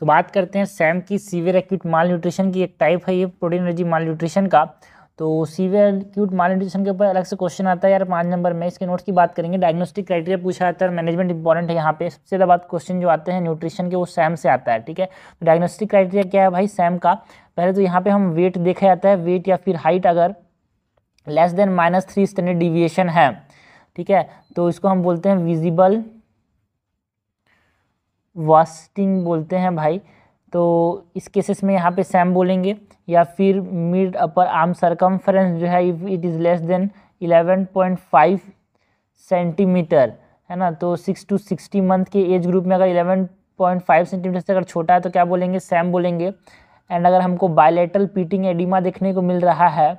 तो बात करते हैं सैम की सीवियर एक्यूट माल न्यूट्रिशन की एक टाइप है ये प्रोटीन एनर्जी माल न्यूट्रिशन का तो सीवियर एक्यूट माल न्यूट्रिशन के ऊपर अलग से क्वेश्चन आता है यार पाँच नंबर में इसके नोट्स की बात करेंगे डायग्नोस्टिक क्राइटेरिया पूछा जाता है और मैनेजमेंट इंपॉर्टेंट है यहाँ पे सबसे ज़्यादा बात क्वेश्चन जो आते हैं न्यूट्रिशन के वो सैम से आता है ठीक है तो डायग्नोस्टिक क्राइटेरिया क्या है भाई सैम का पहले तो यहाँ पर हम वेट देखा जाता है वेट या फिर हाइट अगर less than minus three standard deviation है ठीक है तो इसको हम बोलते हैं विजिबल वास्टिंग बोलते हैं भाई तो इस केसेस में यहाँ पे सैम बोलेंगे या फिर मिड अपर आर्म सरकमफ्रेंस जो है if it is less than 11.5 centimetre है ना तो सिक्स टू सिक्सटी मंथ के एज ग्रुप में अगर 11.5 सेंटीमीटर से अगर छोटा है तो क्या बोलेंगे सैम बोलेंगे एंड अगर हमको बायलेटरल पीटिंग एडिमा देखने को मिल रहा है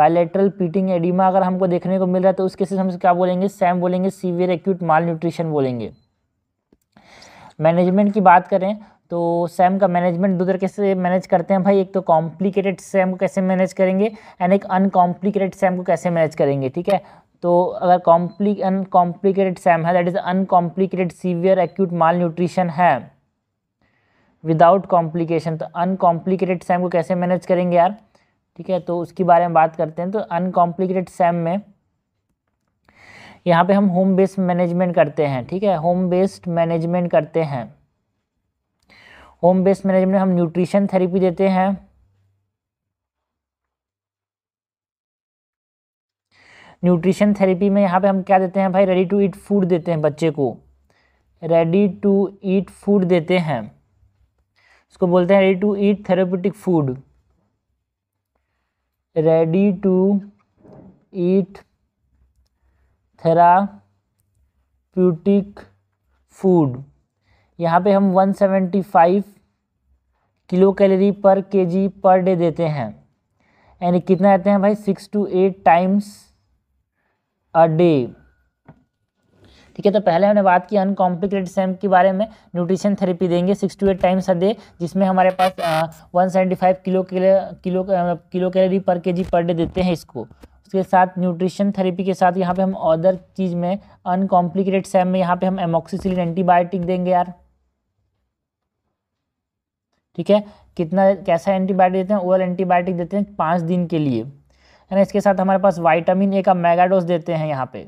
बायलेटरल पीटिंग एडिमा अगर हमको देखने को मिल रहा है तो उस केसेस हम क्या बोलेंगे सैम बोलेंगे सीवियर एक्यूट माल न्यूट्रिशन बोलेंगे मैनेजमेंट की बात करें तो सैम का मैनेजमेंट दो तरह कैसे मैनेज करते हैं भाई एक तो कॉम्प्लिकेटेड सैम को कैसे मैनेज करेंगे एंड एक अनकॉम्प्लिकेटेड सैम को कैसे मैनेज करेंगे ठीक है तो अगर कॉम्प्ली अनकॉम्प्लिकेटेड सैम है that is uncomplicated severe acute malnutrition है विदाउट कॉम्प्लिकेशन तो अनकॉम्प्लिकेटेड सैम को कैसे मैनेज करेंगे यार ठीक है तो उसके बारे में बात करते हैं तो अनकॉम्प्लिकेटेड सैम में यहाँ पे हम होम बेस्ड मैनेजमेंट करते हैं ठीक है होम बेस्ड मैनेजमेंट करते हैं होम बेस्ड मैनेजमेंट हम न्यूट्रिशन थेरेपी देते हैं न्यूट्रिशन थेरेपी में यहाँ पे हम क्या देते हैं भाई रेडी टू ईट फूड देते हैं बच्चे को रेडी टू ईट फूड देते हैं इसको बोलते हैं ready to eat therapeutic food ready to eat therapeutic food यहाँ पे हम 175 kilo calorie per KG per day देते हैं यानी कितना रहते हैं भाई six to eight times a day ठीक है तो पहले हमने बात की अनकॉम्प्लिकेटेड सेम के बारे में न्यूट्रिशन थेरेपी देंगे six to eight times a day जिसमें हमारे पास one seventy five kilo kilo मतलब kilo calorie per K G per day देते हैं इसको इसके साथ न्यूट्रिशन थेरेपी के साथ यहाँ पे हम अदर चीज़ में अनकॉम्प्लिकेटेड सैम में यहाँ पे हम एमोक्सिसिलिन एंटीबायोटिक देंगे यार ठीक है कितना कैसा एंटीबायोटिक देते हैं ओवर एंटीबायोटिक देते हैं पाँच दिन के लिए है ना इसके साथ हमारे पास वाइटामिन ए का मेगाडोज देते हैं यहाँ पे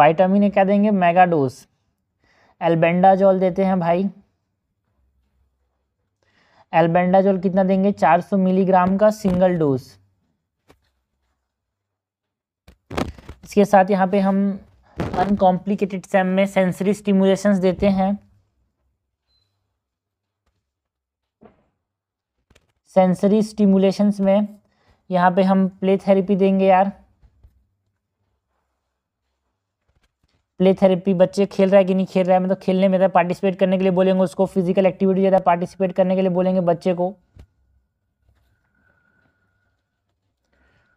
वाइटामिन ए क्या देंगे मेगाडोज एल्बेंडाजॉल देते हैं भाई एल्बेंडाजोल कितना देंगे 400 मिलीग्राम का सिंगल डोज इसके साथ यहाँ पे हम अनकॉम्प्लिकेटेड सेम में सेंसरी स्टिमुलेशंस देते हैं सेंसरी स्टिमुलेशंस में यहाँ पे हम प्ले थेरेपी देंगे यार प्ले थेरेपी बच्चे खेल रहा है कि नहीं खेल रहा है मतलब तो खेलने में ज़्यादा पार्टिसिपेट करने के लिए बोलेंगे उसको फिजिकल एक्टिविटी ज़्यादा पार्टिसिपेट करने के लिए बोलेंगे बच्चे को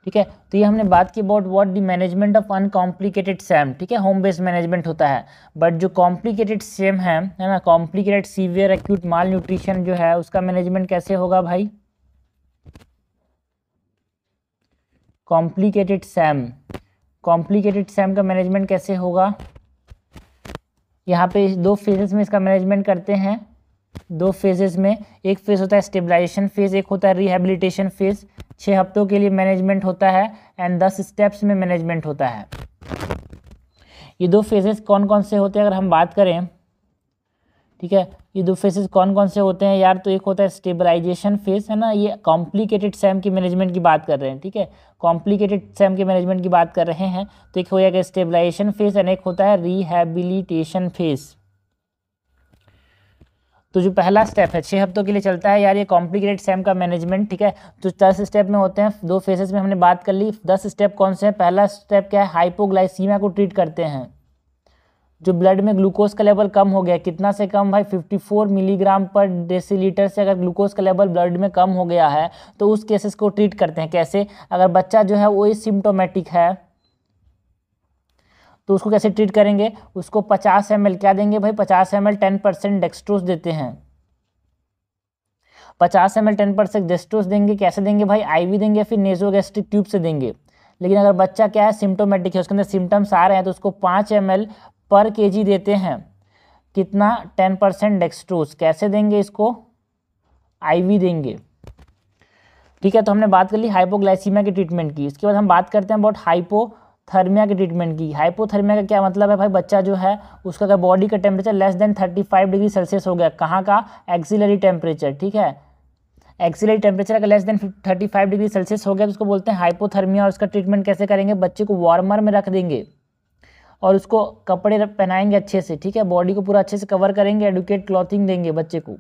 ठीक है तो ये हमने बात की about what the management of uncomplicated SAM ठीक है होम बेस्ड मैनेजमेंट होता है बट जो कॉम्प्लिकेटेड सेम है है ना complicated severe acute malnutrition जो है उसका मैनेजमेंट कैसे होगा भाई कॉम्प्लिकेटेड सेम कॉम्प्लिकेटेड सेम का मैनेजमेंट कैसे होगा यहाँ पे दो फेजेस में इसका मैनेजमेंट करते हैं दो फेजेस में एक फेज़ होता है स्टेबलाइजेशन फेज़ एक होता है रिहेबिलिटेशन फेज़ छः हफ्तों के लिए मैनेजमेंट होता है एंड दस स्टेप्स में मैनेजमेंट होता है ये दो फेजेस कौन कौन से होते हैं अगर हम बात करें ठीक है ये दो फेसेस कौन कौन से होते हैं यार तो एक होता है स्टेबलाइजेशन फेस है ना ये कॉम्प्लिकेटेड सैम की मैनेजमेंट की बात कर रहे हैं ठीक है कॉम्प्लिकेटेड सैम के मैनेजमेंट की बात कर रहे हैं तो एक हो जाएगा स्टेबलाइजेशन फेस एंड एक होता है रिहेबिलिटेशन फेस तो जो पहला स्टेप है छः हफ्तों के लिए चलता है यार ये कॉम्प्लिकेटेड सैम का मैनेजमेंट ठीक है तो दस स्टेप में होते हैं दो फेसेस में हमने बात कर ली दस स्टेप कौन से हैं पहला स्टेप क्या है हाइपोग्लाइसीमिया को ट्रीट करते हैं जो ब्लड में ग्लूकोज का लेवल कम हो गया कितना से कम भाई 54 मिलीग्राम पर डेसीलीटर से अगर ग्लूकोज का लेवल ब्लड में कम हो गया है तो उस केसेस को ट्रीट करते हैं कैसे अगर बच्चा जो है वो सिम्टोमेटिक है तो उसको कैसे ट्रीट करेंगे उसको 50 एम क्या देंगे भाई 50 एम एल टेन परसेंट देते हैं पचास M L ten percent dextrose देंगे कैसे देंगे भाई आईवी देंगे फिर नेजोगेस्ट्रिक ट्यूब से देंगे लेकिन अगर बच्चा क्या है सिम्टोमेटिक है उसके अंदर सिम्टम्स आ रहे हैं तो उसको पाँच एम एल पर केजी देते हैं कितना टेन परसेंट डेक्सट्रोज कैसे देंगे इसको आईवी देंगे ठीक है तो हमने बात कर ली हाइपोग्लाइसीमिया के ट्रीटमेंट की इसके बाद हम बात करते हैं अबाउट हाइपोथर्मिया के ट्रीटमेंट की हाइपोथर्मिया का क्या मतलब है भाई बच्चा जो है उसका अगर बॉडी का temperature less than five degree Celsius हो गया कहाँ का एक्सिलरी टेम्परेचर ठीक है एक्सिलरी टेम्परेचर अगर लेस देन 35 डिग्री सेल्सियस हो गया तो उसको बोलते हैं हाइपोथर्मिया और उसका ट्रीटमेंट कैसे करेंगे बच्चे को वार्मर में रख देंगे और उसको कपड़े पहनाएंगे अच्छे से ठीक है बॉडी को पूरा अच्छे से कवर करेंगे एडुकेट क्लॉथिंग देंगे बच्चे को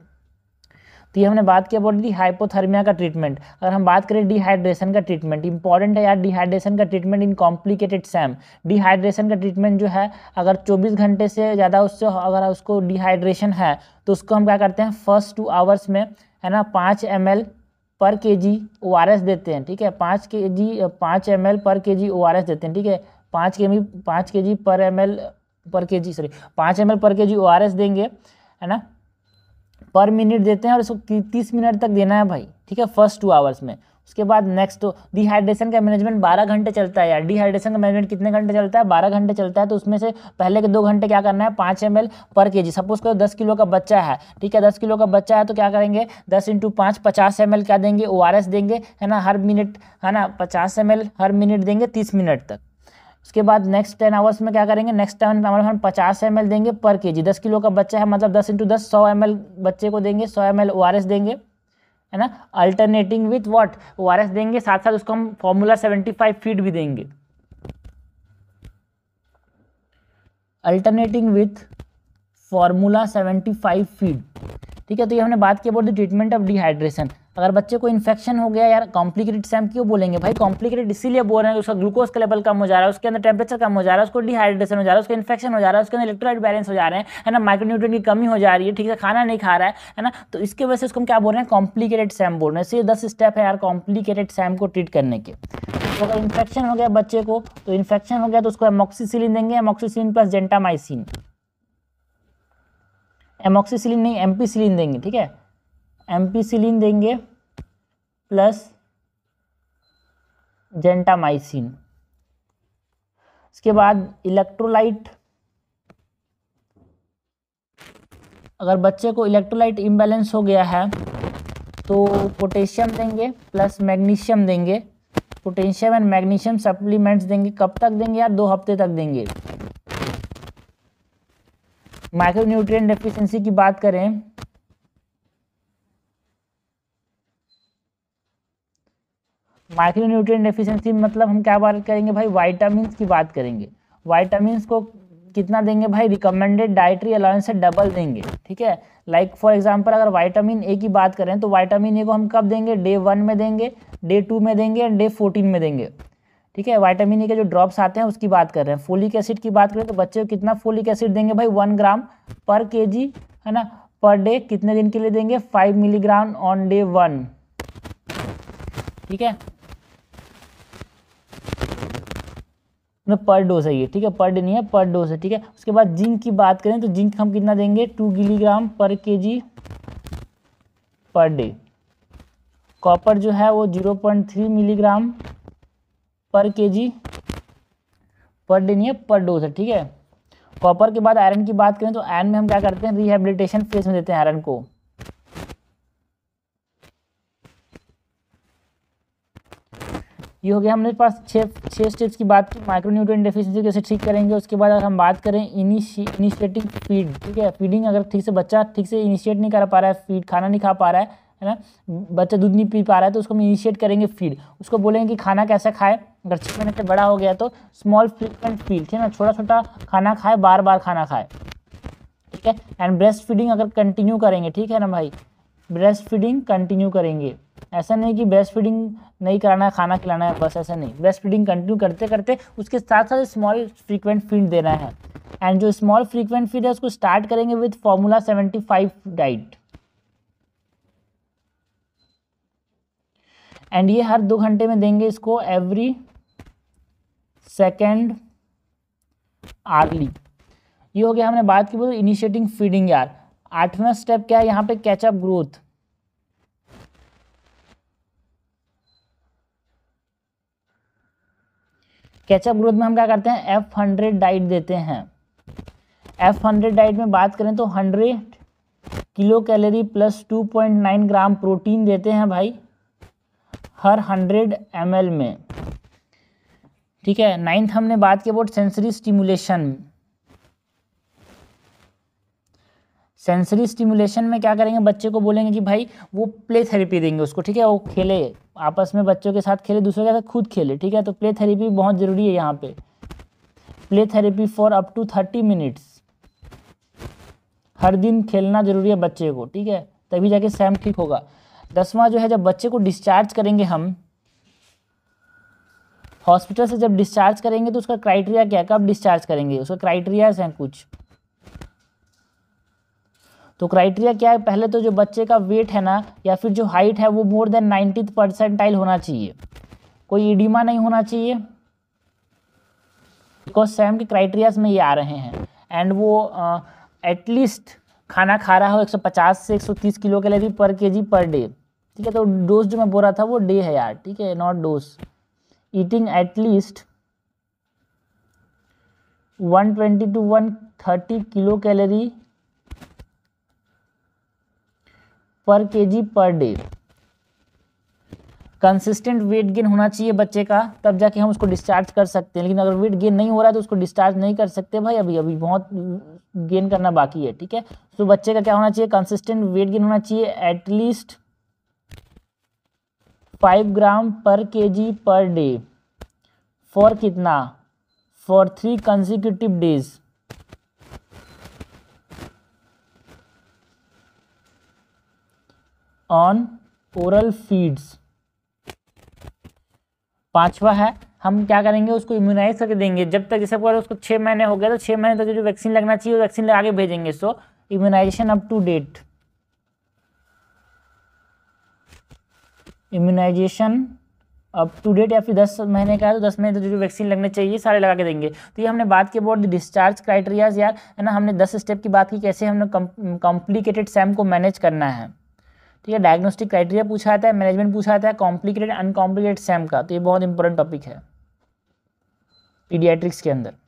तो ये हमने बात किया अबाउट दी हाइपोथर्मिया का ट्रीटमेंट अगर हम बात करें डिहाइड्रेशन का ट्रीटमेंट इंपॉर्टेंट है यार डिहाइड्रेशन का treatment in complicated SAM dehydration का ट्रीटमेंट जो है अगर 24 घंटे से ज़्यादा उससे अगर उसको डिहाइड्रेशन है तो उसको हम क्या करते हैं फर्स्ट टू आवर्स में है ना पाँच एम पर के जी देते हैं ठीक है पाँच के जी पाँच एम पर के जी देते हैं ठीक है पाँच के जी पाँच के जी पर M L per K G sorry पाँच एम एल पर के जी ओ आर एस देंगे है ना पर मिनट देते हैं और इसको तीस मिनट तक देना है भाई ठीक है फर्स्ट टू आवर्स में उसके बाद नेक्स्ट तो डिहाइड्रेशन का मैनेजमेंट बारह घंटे चलता है यार डिहाइड्रेशन का मैनेजमेंट कितने घंटे चलता है बारह घंटे चलता है तो उसमें से पहले के दो घंटे क्या करना है पाँच एम पर के जी सपोज करो दस किलो का बच्चा है ठीक है दस किलो का बच्चा है तो क्या करेंगे दस इंटू पाँच पचास एम क्या देंगे ओ देंगे है ना हर मिनट है ना पचास एम हर मिनट देंगे तीस मिनट तक उसके बाद नेक्स्ट टेन आवर्स में क्या करेंगे नेक्स्ट टेन आवर्स हम पचास एम देंगे पर के जी दस किलो का बच्चा है मतलब दस इंटू दस सौ एम बच्चे को देंगे सौ एम एल देंगे है ना अल्टरनेटिंग विथ वॉट ओ देंगे साथ साथ उसको हम फॉर्मूला सेवेंटी फाइव फीट भी देंगे alternating with formula seventy five feed ठीक है तो ये हमने बात की बोल दी ट्रीटमेंट ऑफ डिहाइड्रेशन अगर बच्चे को इन्फेक्शन हो गया यार कॉम्प्लिकेटेड सैम क्यों बोलेंगे भाई कॉम्प्लिकेटेड इसीलिए बोल रहे हैं उसका ग्लूकोज का लेवल कम हो जा रहा है उसके अंदर टेम्परेचर कम हो जा रहा है उसको डिहाइड्रेशन हो जा रहा है उसका इन्फेक्शन हो जा रहा है उसके अंदर इलेक्ट्रोलाइट बैलेंस हो जा रहे हैं है ना माइक्रोन्यूट्रेन की कमी हो जा रही है ठीक है खाना नहीं खा रहा है है ना तो इसके वजह से उसको हम क्या बोल रहे हैं कॉम्प्लिकेटेड सैम बोल रहे हैं सिर्फ दस स्टेप है यार कॉम्प्लिकेटेड सैम को ट्रीट करने के तो अगर इन्फेक्शन हो गया बच्चे को तो इन्फेक्शन हो गया तो उसको एमोक्सीसिलिन देंगे एमोक्सीसिलिन प्लस जेंटामाइसिन एमोक्सीसिलिन नहीं एम्पीसिलिन देंगे ठीक है एम्पीसिलिन देंगे प्लस जेंटामाइसिन इसके बाद इलेक्ट्रोलाइट अगर बच्चे को इलेक्ट्रोलाइट इम्बेलेंस हो गया है तो पोटेशियम देंगे प्लस मैग्नीशियम देंगे पोटेशियम एंड मैग्नीशियम सप्लीमेंट्स देंगे कब तक देंगे या दो हफ्ते तक देंगे माइक्रो न्यूट्रिएंट डेफिशिएंसी की बात करें माइक्रो न्यूट्रिएंट डेफिशिएंसी मतलब हम क्या बात करेंगे भाई वाइटामिन की बात करेंगे वाइटामिन को कितना देंगे भाई रिकमेंडेड डाइटरी अलाउंस से डबल देंगे ठीक है लाइक फॉर एग्जांपल अगर वाइटामिन ए की बात करें तो वाइटामिन ए को हम कब देंगे डे वन में देंगे डे टू में देंगे एंड डे फोर्टीन में देंगे ठीक है वाइटामिन ए के जो ड्रॉप्स आते हैं उसकी बात कर रहे हैं फोलिक एसिड की बात करें तो बच्चे को कितना फोलिक एसिड देंगे भाई वन ग्राम पर के है ना पर डे कितने दिन के लिए देंगे five milligram on day one ठीक है मतलब पर डोज है ये ठीक है पर डे नहीं है पर डोज है ठीक है उसके बाद जिंक की बात करें तो जिंक हम कितना देंगे टू किलोग्राम पर K G per day copper जो है वो जीरो पॉइंट थ्री मिलीग्राम पर के जी पर डे नहीं है पर डोज है ठीक है कॉपर के बाद आयरन की बात करें तो आयरन में हम क्या करते हैं रिहेबिलिटेशन फेस में देते हैं आयरन को ये हो गया हमने पास छः छः स्टेप्स की बात की माइक्रो न्यूट्रन डेफिशिएंसी कैसे ठीक करेंगे उसके बाद अगर हम बात करें इनिशिएटिंग फीड ठीक है फीडिंग अगर ठीक से बच्चा ठीक से इनिशिएट नहीं कर पा रहा है फीड खाना नहीं खा पा रहा है है ना बच्चा दूध नहीं पी पा रहा है तो उसको हम इनिशिएट करेंगे फीड उसको बोलेंगे कि खाना कैसा खाए अगर छः महीने से बड़ा हो गया तो स्मॉल फ्रिक्वेंट फीड ठीक है ना छोटा छोटा खाना खाए बार बार खाना खाए ठीक है एंड ब्रेस्ट फीडिंग अगर कंटिन्यू करेंगे ठीक है ना भाई ब्रेस्ट फीडिंग कंटिन्यू करेंगे ऐसा नहीं कि ब्रेस्ट फीडिंग नहीं कराना है खाना खिलाना है बस ऐसा नहीं ब्रेस्ट फीडिंग कंटिन्यू करते करते उसके साथ साथ स्मॉल फ्रीक्वेंट फीड देना है एंड जो स्मॉल फ्रीक्वेंट फीड है उसको स्टार्ट करेंगे with formula seventy five diet and ये हर दो घंटे में देंगे इसको एवरी सेकेंड आर्ली ये हो गया हमने बात की बोलो इनिशिएटिंग फीडिंग यार आठवां स्टेप क्या है यहाँ पे कैचअप ग्रोथ कैचअप ग्रोथ में हम क्या करते हैं एफ हंड्रेड डाइट देते हैं एफ हंड्रेड डाइट में बात करें तो hundred kilo calorie plus two point nine gram protein देते हैं भाई हर हंड्रेड एम में ठीक है नाइन्थ हमने बात की about sensory stimulation sensory stimulation में क्या करेंगे बच्चे को बोलेंगे कि भाई वो प्ले थेरेपी देंगे उसको ठीक है वो खेले आपस में बच्चों के साथ खेले दूसरे के साथ खुद खेले ठीक है तो प्ले थेरेपी बहुत ज़रूरी है यहाँ पे play therapy for up to thirty minutes हर दिन खेलना ज़रूरी है बच्चे को ठीक है तभी जाके सैम ठीक होगा दसवां जो है जब बच्चे को डिस्चार्ज करेंगे हम हॉस्पिटल से जब डिस्चार्ज करेंगे तो उसका क्राइटेरिया क्या है कब डिस्चार्ज करेंगे उसका क्राइटेरियाज हैं कुछ तो क्राइटेरिया क्या है पहले तो जो बच्चे का वेट है ना या फिर जो हाइट है वो मोर देन नाइन्टी परसेंटाइल होना चाहिए कोई इडिमा नहीं होना चाहिए बिकॉज सेम के क्राइटेरियाज में ये आ रहे हैं एंड वो एटलीस्ट uh, खाना खा रहा हो 150 से 130 kilo calorie per K G per day ठीक है तो डोज जो मैं बोल रहा था वो डे है यार ठीक है not those eating at least 120 to 130 kilo calorie per G per day consistent weight gain होना चाहिए बच्चे का तब जाके हम उसको डिस्चार्ज कर सकते हैं लेकिन अगर वेट गेन नहीं हो रहा है तो उसको डिस्चार्ज नहीं कर सकते भाई अभी अभी बहुत गेन करना बाकी है ठीक है तो बच्चे का क्या होना चाहिए कंसिस्टेंट वेट गेन होना चाहिए एटलीस्ट फाइव ग्राम पर K G per day for कितना for three consecutive days on oral feeds पांचवा है हम क्या करेंगे उसको इम्यूनाइज करके देंगे जब तक जैसे अगर उसको छः महीने हो गए तो छः महीने तक तो जो वैक्सीन लगना चाहिए वो वैक्सीन लगा के भेजेंगे so immunisation up to date immunisation up to date या फिर दस महीने का है तो दस महीने तक तो जो वैक्सीन लगने चाहिए सारे लगा के देंगे तो ये हमने बात की अबाउट डिस्चार्ज क्राइटेरियाज यार है ना हमने दस स्टेप की बात की कैसे हमने कॉम्प्लिकेटेड सैम को मैनेज करना है ठीक है डायग्नोस्टिक क्राइटेरिया पूछा जाता है मैनेजमेंट पूछा जाता है कॉम्प्लिकेटेड अनकॉम्प्लिकेटेड सैम का तो ये बहुत इंपॉर्टेंट टॉपिक है पीडियाट्रिक्स के अंदर